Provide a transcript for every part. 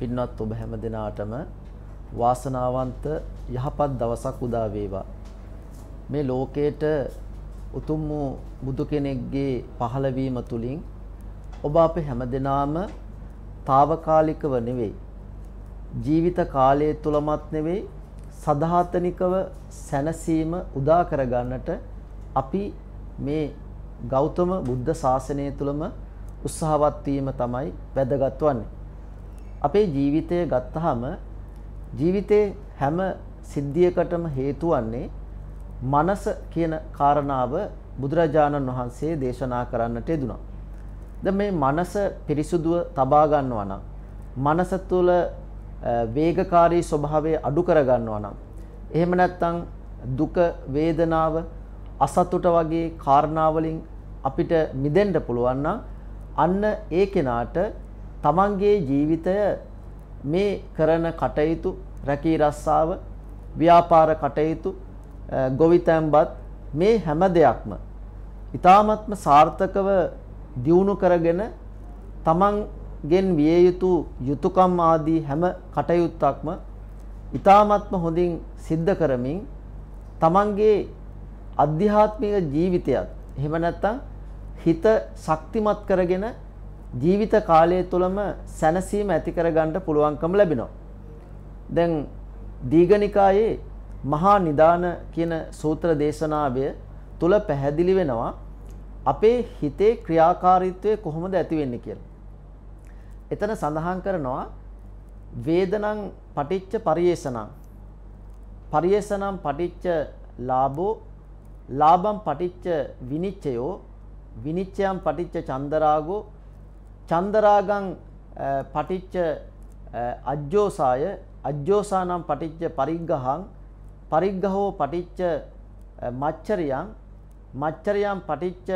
පින්වත් ඔබ හැම දිනාටම වාසනාවන්ත යහපත් දවසක් උදා වේවා. මේ ලෝකේට උතුම් වූ බුදු කෙනෙක්ගේ පහළවීම තුලින් ඔබ අප හැම දිනාම తాවකාලිකව නෙවෙයි ජීවිත කාලය තුලමත් නෙවෙයි සදාතනිකව සැනසීම උදා කරගන්නට අපි මේ ගෞතම බුද්ධ ශාසනය තුලම උත්සාහවත් වීම තමයි වැදගත් වන්නේ. අපේ ජීවිතය ගත්තාම ජීවිතේ හැම සිද්ධියකටම හේතු වන්නේ මනස කියන කාරණාව බුදුරජාණන් වහන්සේ දේශනා කරන්නට යෙදුනා. දැන් මේ මනස පිරිසුදුව තබා ගන්නවා නම් මනස තුළ වේගකාරී ස්වභාවය අඩු කර ගන්නවා නම් එහෙම නැත්නම් දුක වේදනාව අසතුට වගේ කාරණා වලින් අපිට මිදෙන්න පුළුවන් නම් අන්න ඒ කෙනාට තමන්ගේ ජීවිතය මේ කරන කටයුතු රැකී රස්සාව ව්‍යාපාර කටයුතු ගොවිතැන්පත් මේ හැම දෙයක්ම ඊ타මත්ම සාර්ථකව දියුණු කරගෙන තමන්ගෙන් විය යුතු යුතුයකම් ආදී හැම කටයුත්තක්ම ඊ타මත්ම හොඳින් සිද්ධ කරමින් තමන්ගේ අධ්‍යාත්මික ජීවිතයත් එහෙම නැත්නම් හිත ශක්තිමත් කරගෙන ජීවිත කාලය තුළම සැනසීම ඇති කරගන්න පුළුවන්කම ලැබෙනවා. දැන් දීඝනිකායේ මහා නිදාන කියන සූත්‍ර දේශනාවය තුල පැහැදිලි වෙනවා අපේ හිතේ ක්‍රියාකාරීත්වය කොහොමද ඇති වෙන්නේ කියලා. එතන සඳහන් කරනවා වේදනං පටිච්ච පරියේෂණං පරියේෂණං පටිච්ච ලාභෝ ලාභං පටිච්ච විනිච්ඡයෝ විනිච්ඡයන් පටිච්ච චන්දරාගෝ චන්දරාගං පටිච්ච අජ්ජෝසාය අජ්ජෝසානම් පටිච්ච පරිග්ගහං පරිග්ගහෝ පටිච්ච මච්චරියං මච්චරියං පටිච්ච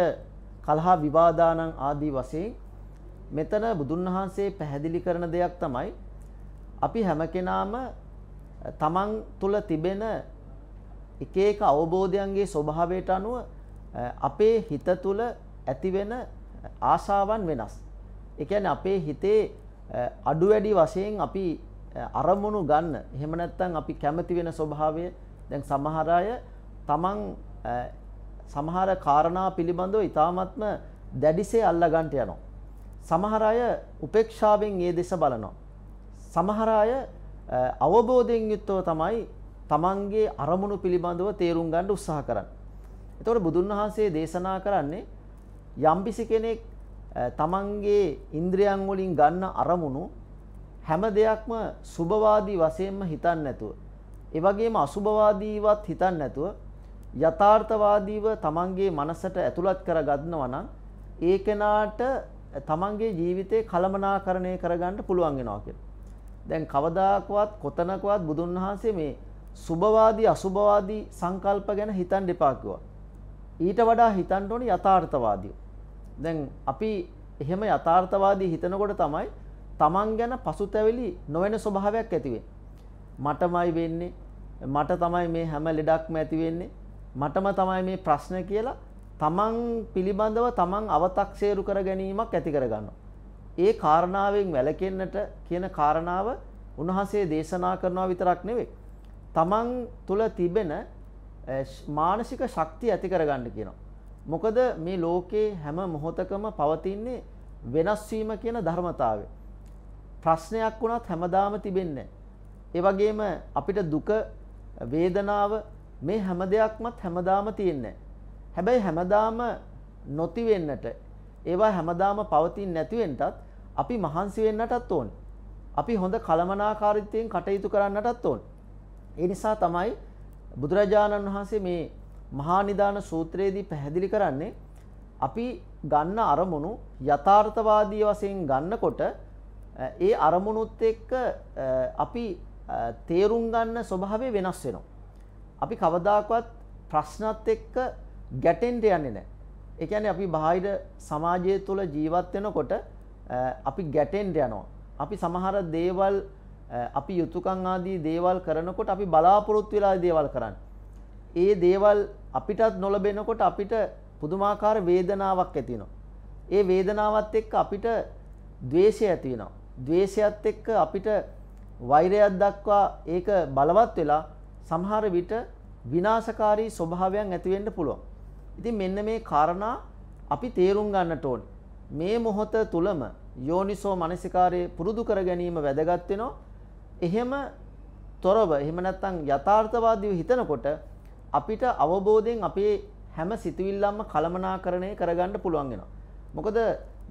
කලහා විවාදානං ආදී වශයෙන් මෙතන බුදුන් වහන්සේ පැහැදිලි කරන දෙයක් තමයි අපි හැම කෙනාම තමන් තුල තිබෙන එක එක අවබෝධයන්ගේ ස්වභාවයට අනුව අපේ හිත තුල ඇතිවෙන ආශාවන් වෙනස්. එකන අපේ හිතේ අඩු වැඩි වශයෙන් අපි අරමුණු ගන්න එහෙම නැත්තම් අපි කැමති වෙන ස්වභාවය දැන් සමහර අය තමන් සමහර කාරණා පිළිබඳව ඊ타මත්ම දැඩිසේ අල්ලගන්ට යනවා. සමහර අය උපේක්ෂාවෙන් මේ දෙස බලනවා. සමහර අය අවබෝධයෙන් යුක්තව තමයි තමන්ගේ අරමුණු පිළිබඳව තේරුම් ගන්න උත්සාහ කරන්නේ. එතකොට බුදුන් වහන්සේ දේශනා කරන්නේ යම්කිසි කෙනෙක් තමන්ගේ ඉන්ද්‍රියන් වලින් ගන්න අරමුණු හැම දෙයක්ම සුභවාදී වශයෙන්ම හිතන්නේ නැතුව ඒ වගේම අසුභවාදීවත් හිතන්නේ නැතුව යථාර්ථවාදීව තමන්ගේ මනසට ඇතුළත් කරගන්නවා නම් ඒ කෙනාට තමන්ගේ ජීවිතේ කලමනාකරණය කරගන්න පුළුවන් වෙනවා කියලා. දැන් කවදාකවත් කොතනකවත් බුදුන් වහන්සේ මේ සුභවාදී අසුභවාදී සංකල්ප ගැන හිතන්න එපා ඊට වඩා හිතන්න ඕනේ යථාර්ථවාදීව. දැන් අපි එහෙම යථාර්ථවාදී හිතනකොට තමයි තමන් ගැන පසුතැවිලි නොවන ස්වභාවයක් ඇතිවේ. මටමයි වෙන්නේ මට තමයි මේ හැම ලෙඩක්ම ඇතිවෙන්නේ මටම තමයි මේ ප්‍රශ්න කියලා තමන් පිළිබඳව තමන් අවතක්සේරු කර ගැනීමක් ඇති කරගන්න. ඒ කාරණාවෙන් වැලකෙන්නට කියන කාරණාව උන්වහන්සේ දේශනා කරනවා විතරක් නෙවේ. තමන් තුළ තිබෙන මානසික ශක්තිය ඇති කරගන්න කියනවා. මොකද මේ ලෝකේ හැම මොහොතකම පවතින්නේ වෙනස් වීම කියන ධර්මතාවය. ප්‍රශ්නයක් වුණත් හැමදාම තිබෙන්නේ ඒ වගේම අපිට දුක වේදනාව මේ හැම දෙයක්මත් හැමදාම තියෙන්නේ හැබැයි හැමදාම නොති වෙන්නට ඒවා හැමදාම පවතින්නේ නැති වෙන්නටත් අපි මහන්සි වෙන්නටත් ඕනේ. අපි හොඳ කලමනාකාරීත්වයෙන් කටයුතු කරන්නටත් ඕනේ. ඒ නිසා තමයි බුදුරජාණන් වහන්සේ මේ මහා නිදාන සූත්‍රයේදී පැහැදිලි කරන්නේ අපි ගන්න අරමුණු යථාර්ථවාදී වශයෙන් ගන්නකොට ඒ අරමුණුත් එක්ක අපි තේරුම් ගන්න ස්වභාවය වෙනස් වෙනවා. අපි කවදාකවත් ප්‍රශ්නත් එක්ක ගැටෙන්ට යන්නේ නෑ. එකැන අපි බාහිර සමාජය තුළ ජීවත් වෙනකොට අපි ගැටෙන්ට යනවා. අපි සමහර දේවල් අපි යුතුකං ආදී දේවල් කරනකොට අපි බලාපොරොත්තු වෙලා දේවල් කරන්න. ඒ දේවල් අපිටත් නොලබෙනකොට අපිට පුදුමාකාර වේදනාවක් ඇතිනවා. ඒ වේදනාවත් එක්ක අපිට ද්වේෂය ඇති වෙනවා. ද්වේෂයත් එක්ක අපිට වෛරයක් දක්වා ඒක බලවත් වෙලා සමහර විට විනාශකාරී ස්වභාවයන් ඇති වෙන්න පුළුවන්. ඉතින් මෙන්න මේ කාරණා අපි තේරුම් ගන්නට ඕනේ. මේ මොහොත තුලම යෝනිසෝ මනසිකාරයේ පුරුදු කර ගැනීම වැදගත් වෙනවා. එහෙම තොරව එහෙම නැත්නම් යථාර්ථවාදීව හිතනකොට අපිට අවබෝධයෙන් අපේ හැම සිතුවිල්ලක්ම කලමනාකරණය කරගන්න පුළුවන් වෙනවා. මොකද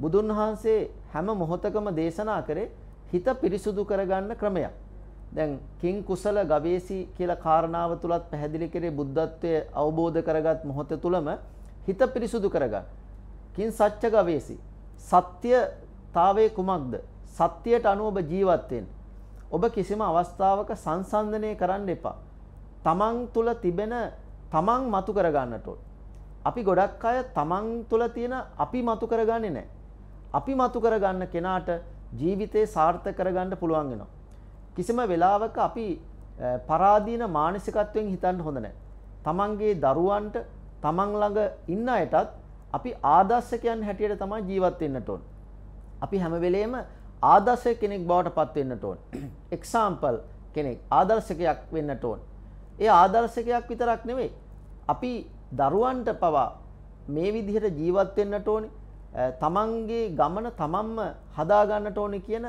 බුදුන් වහන්සේ හැම මොහොතකම දේශනා කරේ හිත පිරිසුදු කරගන්න ක්‍රමයක්. දැන් කිං කුසල ගවේෂි කියලා කාරණාව තුලත් පැහැදිලි කරේ බුද්ධත්වයේ අවබෝධ කරගත් මොහොත තුලම හිත පිරිසුදු කරගන්න. කිං සත්‍ය ගවේෂි. සත්‍යතාවයේ කුමක්ද? සත්‍යයට අනුව ඔබ ජීවත් ඔබ කිසිම අවස්ථාවක සංසන්දනය කරන්න එපා. තමන් තුළ තිබෙන තමන් මතු කරගන්නට අපි ගොඩක් අය තමන් තුළ තියෙන අපි මතු කරගන්නේ නැහැ. අපි මතු කරගන්න කෙනාට ජීවිතේ සාර්ථක කරගන්න පුළුවන් වෙනවා. කිසිම වෙලාවක අපි පරාදීන මානසිකත්වයෙන් හිතන්න හොඳ නැහැ. තමන්ගේ දරුවන්ට තමන් ළඟ ඉන්න අයටත් අපි ආදර්ශකයන් හැටියට තමයි ජීවත් වෙන්නට ඕන. අපි හැම වෙලේම ආදර්ශ කෙනෙක් බවට පත් වෙන්නට ඕන. එක්සැම්පල් කෙනෙක් ආදර්ශකයක් වෙන්නට ඕන. ඒ ආදර්ශකයක් විතරක් නෙවෙයි. අපි දරුවන්ට පවා මේ විදිහට ජීවත් වෙන්නට ඕනේ. තමන්ගේ ගමන තමන්ම හදා ගන්නට ඕනේ කියන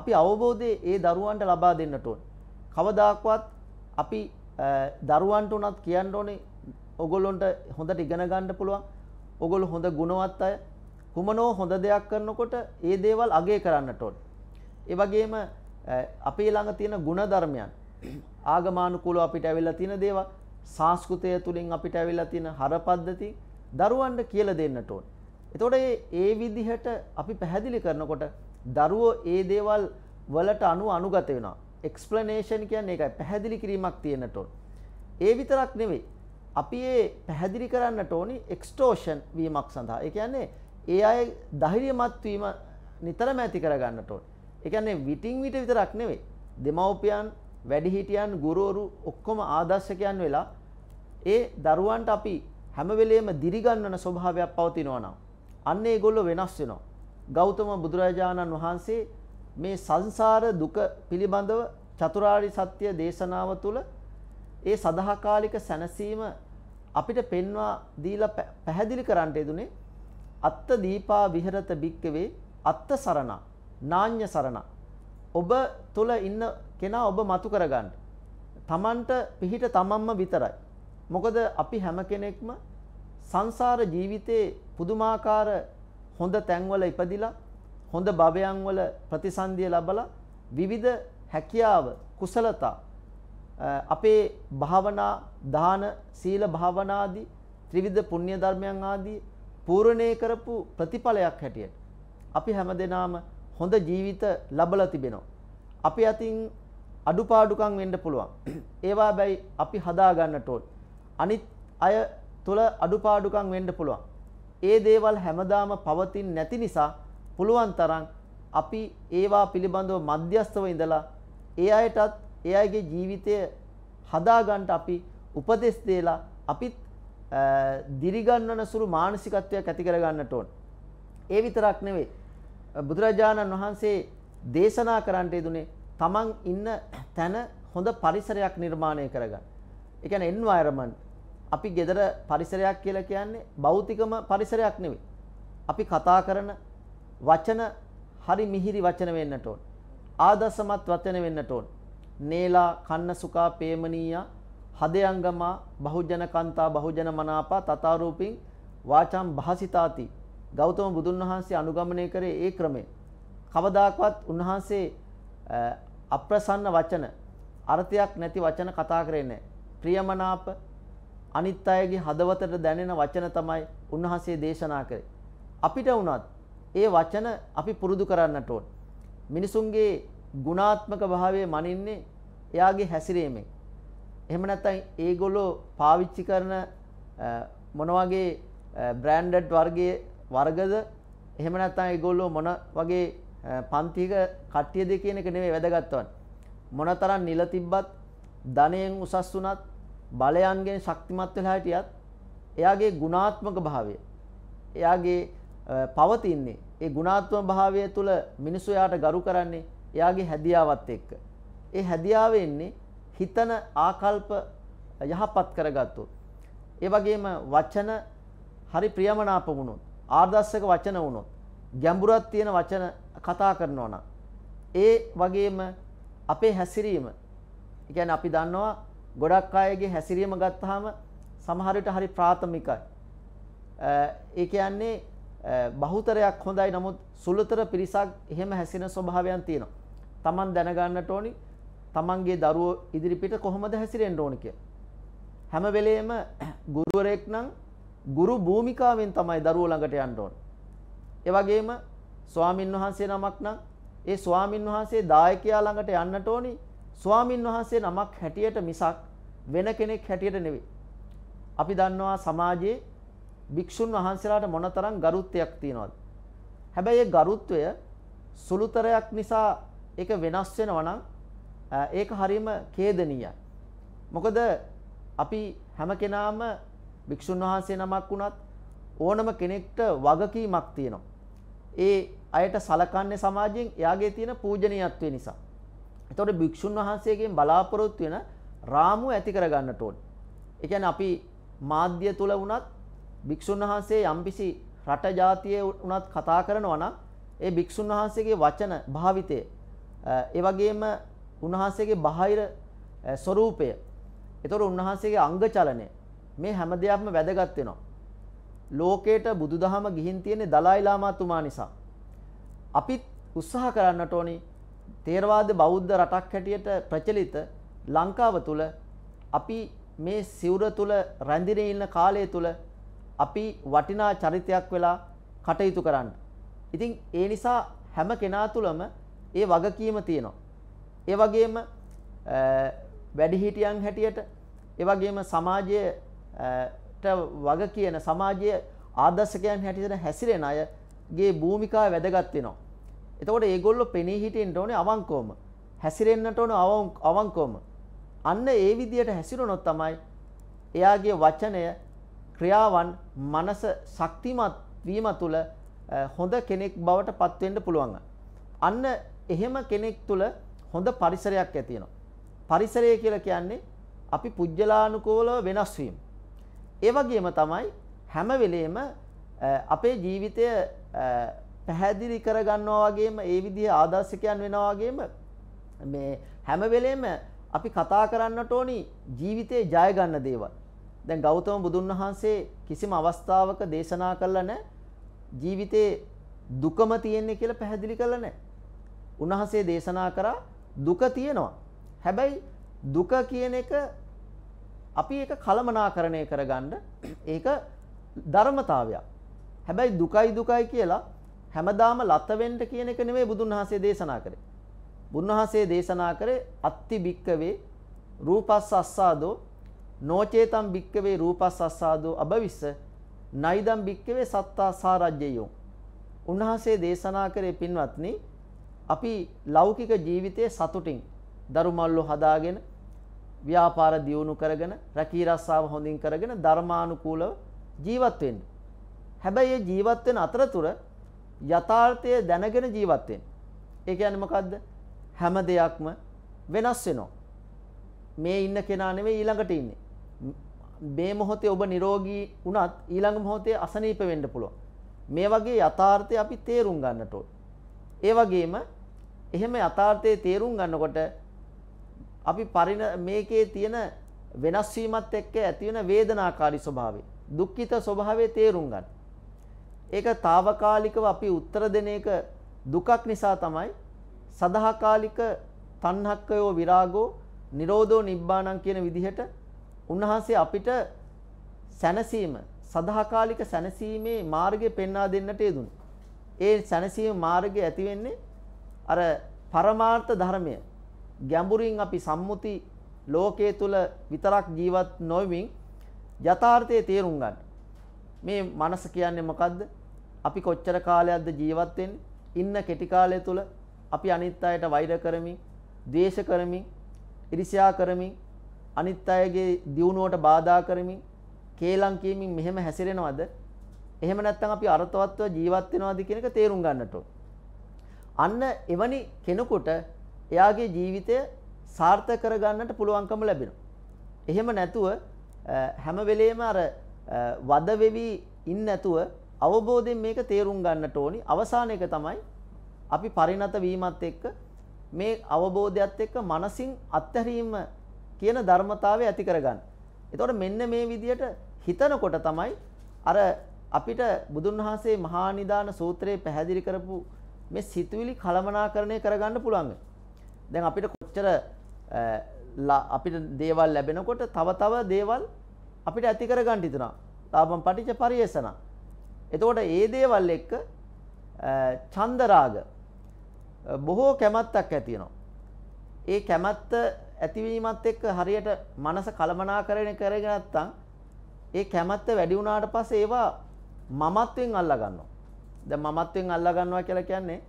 අපි අවබෝධය ඒ දරුවන්ට ලබා දෙන්නට ඕනේ. කවදාක්වත් අපි දරුවන්ට උනත් කියන්න ඕනේ ඔගොල්ලොන්ට හොඳට ඉගෙන ගන්න පුළුවන්. ඔගොල්ලෝ හොඳ ගුණවත් අය. කුමනෝ හොඳ දෙයක් කරනකොට ඒ දේවල් අගය කරන්නට ඕනේ. ඒ වගේම අපේ ළඟ තියෙන ಗುಣධර්මයන් ආගමානුකූලව අපිට ඇවිල්ලා තියෙන දේවල් සංස්කෘතය තුලින් අපිට ඇවිල්ලා තියෙන හරපද්ධති දරුවන්ට කියලා දෙන්නට ඕන. එතකොට ඒ විදිහට අපි පැහැදිලි කරනකොට දරුවෝ ඒ දේවල් වලට අනු අනුගත වෙනවා. එක්ස්ප්ලනේෂන් කියන්නේ ඒකයි පැහැදිලි කිරීමක් තියෙන්නට ඕන. ඒ විතරක් නෙවෙයි. අපි ඒ පැහැදිලි කරන්නට ඕනි එක්ස්ටෝෂන් වීමක් සඳහා. ඒ කියන්නේ ඒ අය ධෛර්යමත් වීම නිතරම ඇති කරගන්නට ඕන. ඒ කියන්නේ විටින් විට විතරක් නෙවෙයි. දෙමව්පියන් වැඩිහිටියන් ගුරුවරු ඔක්කොම ආදර්ශකයන් වෙලා ඒ දරුවන්ට අපි හැම වෙලේම දිරිගන්වන ස්වභාවයක් පවතිනවා නම් අන්න ඒගොල්ලෝ වෙනස් වෙනවා. ගෞතම බුදුරජාණන් වහන්සේ මේ සංසාර දුක පිළිබඳව චතුරාර්ය සත්‍ය දේශනාව තුළ ඒ සදාකාලික සැනසීම අපිට පෙන්වා දීලා පැහැදිලි කරන්නට යෙදුනේ අත්ත දීපා විහෙරත භික්කවේ අත්ත සරණ නාඤ්‍ය සරණ ඔබ තුල ඉන්න කෙනා ඔබ මතු කරගන්න. තමන්ට පිහිට තමන්ම විතරයි. මොකද අපි හැම කෙනෙක්ම සංසාර ජීවිතයේ පුදුමාකාර හොඳ තැන්වල ඉපදිලා හොඳ භවයන් වල ප්‍රතිසන්දිය ලැබලා විවිධ හැකියාව කුසලතා අපේ භාවනා දාන සීල භාවනාදී ත්‍රිවිධ පුණ්‍ය ධර්මයන් ආදී පූර්ණේ කරපු ප්‍රතිඵලයක් හැටියට අපි හැමදෙනාම හොඳ ජීවිත ලැබලා තිබෙනවා. අපි අතින් අඩුපාඩුකම් වෙන්න පුළුවන්. ඒවා බැයි අපි හදා ගන්නට ඕන. අනිත් අය තුල අඩුපාඩුකම් වෙන්න පුළුවන්. ඒ දේවල් හැමදාම පවතින් නැති නිසා පුළුවන් තරම් අපි ඒවා පිළිබඳව මධ්‍යස්තව ඉඳලා ඒ අයටත් ඒ අයගේ ජීවිතය හදා ගන්නට අපි උපදෙස් දෙලා අපිත් දිරිගන්වන සුළු මානසිකත්වයක් ඇති කර ගන්නට ඕන. ඒ විතරක් නෙවෙයි බුදුරජාණන් වහන්සේ දේශනා කරන්නට යෙදුනේ තමන් ඉන්න තැන හොඳ පරිසරයක් නිර්මාණය කරගන්න. ඒ කියන්නේ environment අපි gedara පරිසරයක් කියලා කියන්නේ භෞතිකම පරිසරයක් නෙවෙයි. අපි කතා කරන වචන හරි මිහිරි වචන වෙන්නට ඕන. ආදර්ශමත් වචන වෙන්නට ඕන. නේලා කන්න සුකා පේමනීයා හදයංගමා බහුජන කන්තා බහුජන මනාපා තතාරූපින් වාචම් භාසිතාති ගෞතම බුදුන් වහන්සේ අනුගමනය කරේ ඒ ක්‍රමය. කවදාකවත් උන්වහන්සේ අප්‍රසන්න වචන අර්ථයක් නැති වචන කතා කරේ නැහැ. ප්‍රියමනාප අනිත් අයගේ හදවතට දැනෙන වචන තමයි උන්වහන්සේ දේශනා කරේ. අපිට වුණත් ඒ වචන අපි පුරුදු කරන්නට ඕන. මිනිසුන්ගේ ගුණාත්මක භාවය මනින්නේ එයාගේ හැසිරීමෙන්. එහෙම නැත්නම් ඒගොල්ලෝ පාවිච්චි කරන මොන වගේ බ්‍රෑන්ඩඩ් වර්ගයේ වර්ගද එහෙම නැත්නම් ඒගොල්ලෝ මොන වගේ පන්තික කට්ටියද කියන එක නෙමේ වැදගත්වන්. මොනතරන් නිල තිබ්බත් ධනයෙන් උසස් වනත් බලයන්ගෙන් ශක්තිමත් වෙලා හිටියත් එයාගේ ගුණාත්මක භාවය. එයාගේ පවතින්නේ ඒ ගුණාත්ම භාවය තුළ මිනිස්සු යාට ගරු කරන්නේ එයාගේ හැදියාවත් එක්ක. ඒ හැදියාව එන්නේ හිතන ආකල්ප යහපත් කරගත්තොත්. ඒ වගේම වචන හරි ප්‍රියමනාප වුණොත් ආදර්ශක වචන වුණොත් ගැඹුරක් තියෙන වචන කතා කරනවා නම් ඒ වගේම අපේ හැසිරීම කියන්නේ අපි දන්නවා ගොඩක් අයගේ හැසිරීම ගත්තාම සමහර විට හරි ප්‍රාථමිකයි. ඒ කියන්නේ බහුතරයක් හොඳයි නමුත් සුළුතර පිරිසක් එහෙම හැසිරෙන ස්වභාවයන් තියෙනවා. Taman දැනගන්නට ඕනි Tamanගේ දරුවෝ ඉදිරිපිට කොහොමද හැසිරෙන්න ඕනි කියලා. හැම වෙලේම ගුරුවරයෙක් නම් ගුරු භූමිකාවෙන් තමයි දරුවෝ ළඟට යන්න ඕන. ඒ වගේම ස්වාමින් වහන්සේ නමක් නම් ඒ ස්වාමින් වහන්සේ දායකයා ළඟට යන්නට ඕනි. ස්වාමින් වහන්සේ නමක් හැටියට මිසක් වෙන කෙනෙක් හැටියට නෙවෙයි. අපි දන්නවා සමාජයේ භික්ෂුන් වහන්සේලාට මොනතරම් ගරුත්වයක් තියනවද? හැබැයි ඒ ගරුත්වය සුළුතරයක් නිසා ඒක වෙනස් වෙනවා නම් ඒක හරීම ඛේදනීයයි. මොකද අපි හැම කෙනාම භික්ෂුන් වහන්සේ නමක් වුණත් ඕනම කෙනෙක්ට වගකීමක් තියෙනවා. ඒ අයට සලකන්නේ සමාජයෙන් එයාගේ තියෙන පූජනීයත්වය නිසා. එතකොට භික්ෂුන් වහන්සේගෙන් බලාපොරොත්තු වෙන රාමුව ඇති කරගන්නට ඕනේ. ඒ කියන්නේ අපි මාධ්‍ය තුල වුණත් භික්ෂුන් වහන්සේ යම්කිසි රට ජාතිය වුණත් කතා කරනවා නම් ඒ භික්ෂුන් වහන්සේගේ වචන භාවිතය ඒ වගේම උන්වහන්සේගේ බාහිර ස්වરૂපය. ඒතොර උන්වහන්සේගේ අංග චලනය මේ හැම දෙයක්ම වැදගත් වෙනවා. ලෝකයට බුදුදහම ගිහින් තියෙන්නේ දලායි ලාමාතුමා නිසා. අපිත් උත්සාහ කරන්නට ඕනි තේරවාද බෞද්ධ රටක් හැටියට ප්‍රචලිත ලංකාව තුල අපි මේ සිවුර තුල රැඳින ඉන්න කාලය තුල අපි වටිනා චරිතයක් වෙලා කටයුතු කරන්න. ඉතින් ඒ නිසා හැම කෙනා තුළම ඒ වගකීම තියෙනවා. ඒ වගේම වැඩිහිටියන් හැටියට ඒ වගේම සමාජයේ වග කියන සමාජයේ ආදර්ශකයන් හැටියට හැසිරෙන අයගේ භූමිකාව වැදගත් වෙනවා. එතකොට ඒගොල්ලෝ පෙනී හිටින්න ඕනේ අවංකවම. හැසිරෙන්නට ඕනේ අවංකවම. අන්න ඒ විදියට හැසිරුණොත් තමයි එයාගේ වචනය ක්‍රියාවන් මනස ශක්තිමත් වීම තුළ හොඳ කෙනෙක් බවට පත් වෙන්න පුළුවන්. අන්න එහෙම කෙනෙක් තුළ හොඳ පරිසරයක් ඇති වෙනවා. පරිසරය කියලා කියන්නේ අපි පුජ්‍යලානුකූලව වෙනස් වීම. ඒ වගේම තමයි හැම වෙලේම අපේ ජීවිතය පැහැදිලි කරගන්නවා වගේම ඒ විදිහේ ආදර්ශකයන් වෙනවා වගේම මේ හැම වෙලේම අපි කතා කරන්නට ඕනි ජීවිතේ ජය ගන්න දේවල්. දැන් ගෞතම බුදුන් වහන්සේ කිසිම අවස්ථාවක දේශනා කළා නැ ජීවිතේ දුකම තියෙන්නේ කියලා පැහැදිලි කළා නැ. උන්වහන්සේ දේශනා කරා දුක තියෙනවා. හැබැයි දුක කියන එක අපි ඒක කළමනාකරණය කරගන්න ඒක ධර්මතාවයක්. හැබැයි දුකයි දුකයි කියලා හැමදාම ලතවෙන්න කියන එක නෙමෙයි බුදුන් වහන්සේ දේශනා කරේ. බුදුන් වහන්සේ දේශනා කරේ අත්ති භික්කවේ රූපස්ස අස්සාදෝ නෝචේතම් භික්කවේ රූපස්ස අස්සාදෝ අබවිස්ස නයිදම් භික්කවේ සත්තා සාරජ්‍යයෝ. උන්වහන්සේ දේශනා කරේ පින්වත්නි අපි ලෞකික ජීවිතයේ සතුටින් දරුමල්ලෝ හදාගෙන ව්‍යාපාර දියුණු කරගෙන රැකී රස්සාව හොඳින් කරගෙන ධර්මානුකූලව ජීවත් වෙන්න. හැබැයි ඒ ජීවත් වෙන අතරතුර යථාර්ථය දැනගෙන ජීවත් වෙන්න. ඒ කියන්නේ මොකද්ද? හැම දෙයක්ම වෙනස් වෙනවා. මේ ඉන්න කෙනා නෙවෙයි ඊළඟට ඉන්නේ. මේ මොහොතේ ඔබ නිරෝගී වුණත් ඊළඟ මොහොතේ අසනීප වෙන්න පුළුවන්. මේ වගේ යථාර්ථය අපි තේරුම් ගන්නට ඕනේ. ඒ වගේම එහෙම යථාර්ථයේ තේරුම් ගන්නකොට අපි පරිණ මේකේ තියෙන වෙනස් වීමත් එක්ක ඇති වෙන වේදනාකාරී ස්වභාවය දුක්ඛිත ස්වභාවය තේරුම් ගන්න. ඒක తాවකාලිකව අපි උත්තර දෙන එක දුකක් නිසා තමයි සදාකාලික තණ්හක්කයෝ විරාගෝ නිරෝධෝ නිබ්බාණං කියන විදිහට උන්වහන්සේ අපිට සැනසීම සදාකාලික සැනසීමේ මාර්ගය පෙන්වා දෙන්නට යෙදුණා. ඒ සැනසීම මාර්ගය ඇති වෙන්නේ අර පරමාර්ථ ධර්මය ගැඹුරින් අපි සම්මුති ලෝකයේ තුල විතරක් ජීවත් නොවෙමින් යථාර්ථයේ තේරුම් ගන්න. මේ මනස කියන්නේ මොකද්ද? අපි කොච්චර කාලයක්ද ජීවත් වෙන්නේ? ඉන්න කෙටි කාලය තුල අපි අනිත් අයට වෛර කරමින්, ද්වේෂ කරමින්, ඉරිසියා කරමින්, අනිත් අයගේ දියුණුවට බාධා කරමින්, කේලම් කියමින් මෙහෙම හැසිරෙනවද? එහෙම නැත්නම් අපි අර්ථවත්ව ජීවත් වෙනවද කියන එක තේරුම් ගන්නට අන්න එවැනි කෙනෙකුට එයාගේ ජීවිතය සාර්ථක කරගන්නට පුළුවන්කම ලැබෙනවා. එහෙම නැතුව හැම වෙලේම අර වද වෙවි ඉන්න නැතුව අවබෝධයෙන් මේක තේරුම් ගන්නට ඕනි. අවසාන එක තමයි අපි පරිණත වීමත් එක්ක මේ අවබෝධයත් එක්ක මනසින් අත්හැරීම කියන ධර්මතාවය ඇති කරගන්න. එතකොට මෙන්න මේ විදිහට හිතනකොට තමයි අර අපිට බුදුන් වහන්සේ මහා නිදාන සූත්‍රයේ පැහැදිලි කරපු මේ සිතුවිලි කලමනාකරණය කරගන්න පුළුවන්. දැන් අපිට කොච්චර අපිට දේවල් ලැබෙනකොට තව තව දේවල් අපිට ඇති කරගන්න හිතනවා. ලාභම් පටිච්ච පරිේෂණ. එතකොට ඒ දේවල් එක්ක චන්දරාග බොහෝ කැමැත්තක් ඇති ඒ කැමැත්ත ඇතිවීමත් එක්ක හරියට මනස කලමනාකරණය කරගෙන නැත්තම් ඒ කැමැත්ත වැඩි වුණාට පස්සේ ඒවා මමත්වෙන් අල්ලා ගන්නවා. දැන් මමත්වෙන් අල්ලා ගන්නවා කියලා කියන්නේ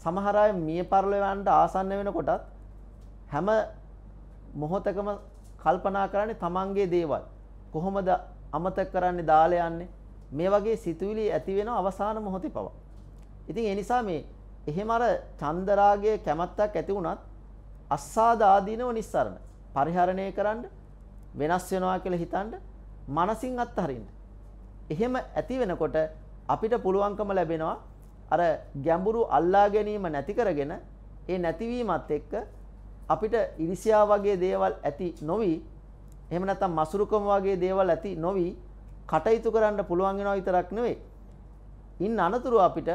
සමහර අය මිය පරලොව යන්න ආසන්න වෙනකොටත් හැම මොහොතකම කල්පනා කරන්නේ තමන්ගේ දේවල්. කොහොමද අමතක කරන්නේ දාලා යන්නේ? මේ වගේ සිතුවිලි ඇති වෙන අවසාන මොහොතේ පවා. ඉතින් ඒ නිසා මේ එහෙම අර චන්දරාගයේ කැමැත්තක් ඇති වුණත් අස්සාද ආදීනව නිස්සරණ පරිහරණය කරන්න වෙනස් වෙනවා කියලා හිතනද මනසින් අත්හරින්න. එහෙම ඇති වෙනකොට අපිට පුළුවන්කම ලැබෙනවා අර ගැඹුරු අල්ලා ගැනීම නැති කරගෙන ඒ නැතිවීමත් එක්ක අපිට ඉරිසියා වගේ දේවල් ඇති නොවි එහෙම නැත්නම් මසුරුකම වගේ දේවල් ඇති නොවි කටයුතු කරන්න පුළුවන් වෙනවා විතරක් නෙවෙයි. ඉන් අනතුරු අපිට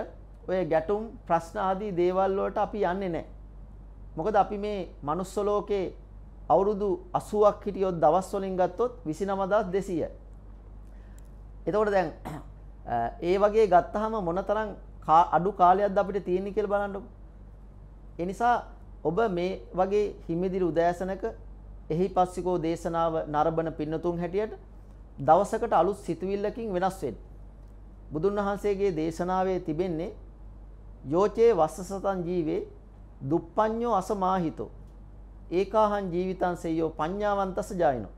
ඔය ගැටුම් ප්‍රශ්න ආදී දේවල් වලට අපි යන්නේ නැහැ. මොකද අපි මේ manuss ලෝකේ අවුරුදු 80ක් හිටියොත් දවස් වලින් ගත්තොත් 29200. එතකොට දැන් ඒ වගේ ගත්තාම මොනතරම් අඩු කාලයක්ද අපිට තියෙන්නේ කියලා බලන්නකො. ඒ නිසා ඔබ මේ වගේ හිමිදිරි උදෑසනක එහි පස්සිකෝ දේශනාව නරඹන පින්නතුන් හැටියට දවසකට අලුත් සිතුවිල්ලකින් වෙනස් වෙන්න. බුදුන් වහන්සේගේ දේශනාවේ තිබෙන්නේ යෝචේ වස්සසතන් ජීවේ දුප්පඤ්ඤෝ අසමාහිතෝ ඒකාහං ජීවිතං සෙය්‍යෝ පඤ්ඤාවන්තස ජායනෝ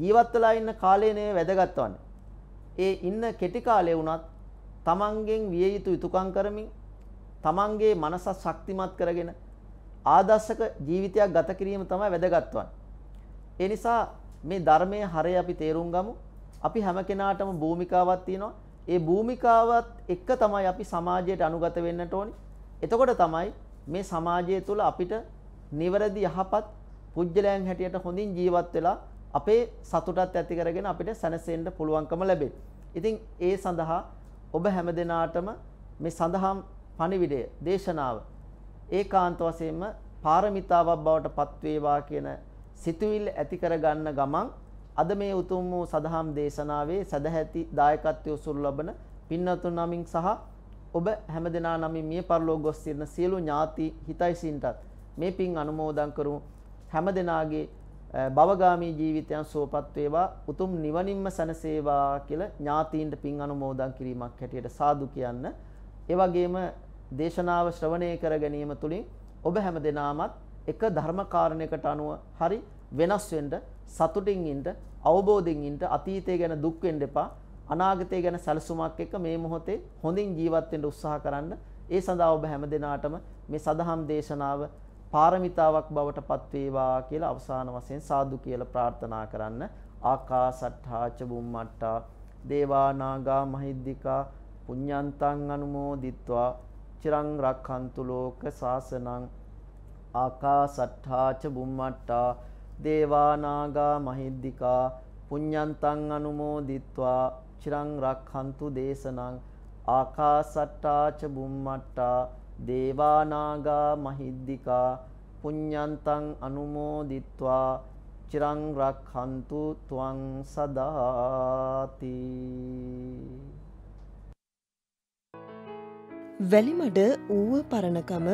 ජීවත් වෙලා ඉන්න කාලේ නේ වැදගත් වන්නේ. ඒ ඉන්න කෙටි කාලේ වුණත් තමන්ගෙන් විය යුතු යුතුයකම් කරමින් තමන්ගේ මනස ශක්තිමත් කරගෙන ආදර්ශක ජීවිතයක් ගත කිරීම තමයි වැදගත් වන්නේ. ඒ නිසා මේ ධර්මයේ හරය අපි තේරුම් ගමු. අපි හැම කෙනාටම භූමිකාවක් තියෙනවා. ඒ භූමිකාවත් එක්ක තමයි අපි සමාජයට අනුගත වෙන්නට ඕනේ. එතකොට තමයි මේ සමාජය තුළ අපිට නිවැරදි යහපත් පුජ්‍යලයන් හැටියට හොඳින් ජීවත් වෙලා අපේ සතුටත් ඇති කරගෙන අපිට සැනසෙන්න පුළුවන්කම ලැබෙන්නේ. ඉතින් ඒ සඳහා ඔබ හැම දිනාටම මේ සඳහම් පණිවිඩය දේශනාව ඒකාන්ත වශයෙන්ම පාරමිතාවක් බවට පත්වේවා කියන සිතුවිල්ල ඇති කරගන්න ගමන් අද මේ උතුම් වූ සදහම් දේශනාවේ සදැහැති දායකත්වය උසුරු ලබන පින්නතුන් නමින් සහ ඔබ හැමදෙනා නමින් මිය පරලෝ ගොස් සිටින සියලු ඥාති හිතයිසින්ටත් මේ පින් අනුමෝදන් කරමු හැමදෙනාගේ භවගාමී ජීවිතයන් සුවපත් වේවා උතුම් නිවනින්ම සැනසේවා කියලා ඥාතීන්ට පින් අනුමෝදන් කිරීමක් හැටියට සාදු කියන්න. ඒ වගේම දේශනාව ශ්‍රවණය කර ගැනීම තුලින් ඔබ හැම දිනාමත් එක ධර්ම කාරණයකට අනුව හරි වෙනස් වෙන්න සතුටින් ඉන්න අවබෝධයෙන් ඉන්න අතීතය ගැන දුක් වෙන්න එපා අනාගතය ගැන සැලසුමක් එක්ක මේ මොහොතේ හොඳින් ජීවත් වෙන්න උත්සාහ කරන්න ඒ සඳහා ඔබ හැම දිනාටම මේ සදහම් දේශනාව පාරමිතාවක් බවට පත්වේවා කියලා අවසාන වශයෙන් සාදු කියලා ප්‍රාර්ථනා කරන්න ආකාසට්ඨා ච බුම්මට්ටා දේවානාගා මහිද්దికා පුඤ්ඤන්තං අනුමෝදිත්වා චිරං රක්ඛන්තු ලෝක සාසනං ආකාසට්ඨා ච බුම්මට්ටා දේවානාගා මහිද්దికා පුඤ්ඤන්තං අනුමෝදිත්වා චිරං රක්ඛන්තු දේශනං ආකාසට්ටා ච බුම්මට්ටා දේවානාගා මහිද්దికා පුඤ්ඤන්තං අනුමෝදිත්වා චිරං රක්ඛන්තු ත්වං සදාති වැලිමඩ ඌව පරණකම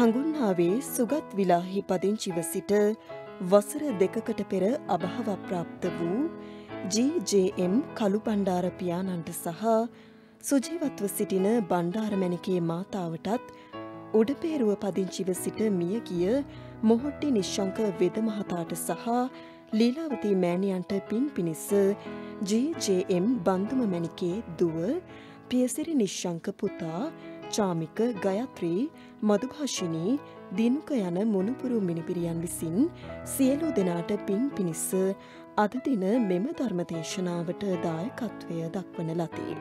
හඟුන්හාවේ සුගත් විලාහි පදිංචිව සිට වසර දෙකකට පෙර අභාව ප්‍රාප්ත වූ ජී.ජේ.එම්. කළුපණ්ඩාර පියාණන්ට සහ සුජීවත්ව සිටින බණ්ඩාරමැණිකේ මාතාවටත් උඩපේරුව පදිංචිව සිට මිය ගිය මොහොට්ටි නිශ්ශංක වෙදමහතාට සහ ලීලාවතී මෑණියන්ට පින් පිණිස ජජම් බන්ධුම මැණිකේ දුව පියසිරි නිශ්ශංක පුතා චාමික ගයත්‍රී මදුභාෂිණී දිනුක යන මොනුපුරු මිනිපිරියන් විසින් සියලු දෙනාට පින් පිණිස අද දින මෙම ධර්මදේශනාවට දායකත්වය දක්වන ලතිී.